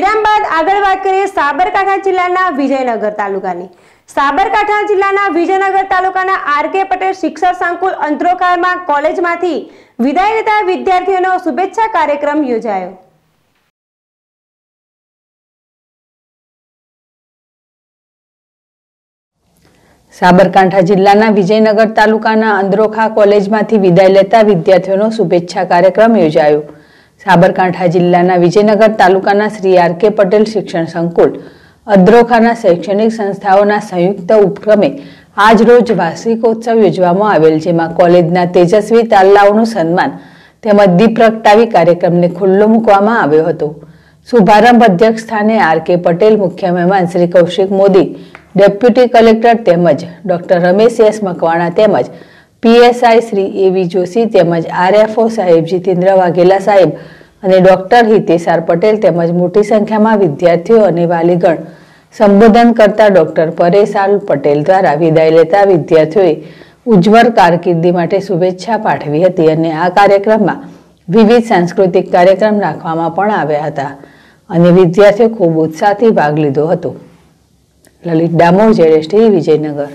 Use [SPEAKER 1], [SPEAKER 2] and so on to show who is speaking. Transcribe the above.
[SPEAKER 1] વિરામ આગળ વાત કરીએ સાબરકાંઠા જિલ્લાના વિજયનગર તાલુકાની સાબરકાંઠા જિલ્લાના વિજયનગર તાલુકાના આરકે પટેલ શિક્ષણ સંકુલ અંતરોકાળમાં કોલેજમાંથી વિદાય લેતા વિદ્યાર્થીઓનો શુભેચ્છા કાર્યક્રમ યોજાયો
[SPEAKER 2] સાબરકાંઠા જિલ્લાના વિજયનગર તાલુકાના અંદ્રોખા કોલેજમાંથી વિદાય લેતા વિદ્યાર્થીઓનો
[SPEAKER 3] શુભેચ્છા કાર્યક્રમ યોજાયો સાબરકાંઠા જિલ્લાના વિજયનગર તાલુકાના શ્રી આર કે પટેલ શિક્ષણ સંકુલ અદ્રોખાના શૈક્ષણિક સંસ્થાઓના સંયુક્ત ઉપક્રમે આજરોજ વાર્ષિકોત્સવ યોજવામાં આવેલ જેમાં કોલેજના તેજસ્વી તાલ્લાઓનું સન્માન તેમજ દીપ પ્રગટાવી કાર્યક્રમને ખુલ્લો મૂકવામાં આવ્યો હતો શુભારંભ અધ્યક્ષ સ્થાને આર કે પટેલ મુખ્ય મહેમાન શ્રી કૌશિક મોદી ડેપ્યુટી કલેક્ટર તેમજ ડોક્ટર રમેશ એસ મકવાણા તેમજ પીએસઆઈ શ્રી એવી જોશી તેમજ આરએફઓ સાહેબ જીતેન્દ્ર વાઘેલા સાહેબ અને ડોક્ટર હિતેશાર પટેલ તેમજ મોટી સંખ્યામાં વિદ્યાર્થીઓ અને વાલીગણ સંબોધન કરતા ડોક્ટર પરેશાલ પટેલ દ્વારા વિદાય લેતા વિદ્યાર્થીઓએ ઉજ્જવળ કારકિર્દી માટે શુભેચ્છા પાઠવી હતી અને આ કાર્યક્રમમાં વિવિધ સાંસ્કૃતિક કાર્યક્રમ રાખવામાં પણ આવ્યા હતા અને
[SPEAKER 2] વિદ્યાર્થીઓ ખૂબ ઉત્સાહથી ભાગ લીધો હતો લલિત ડામોર જેડેશ વિજયનગર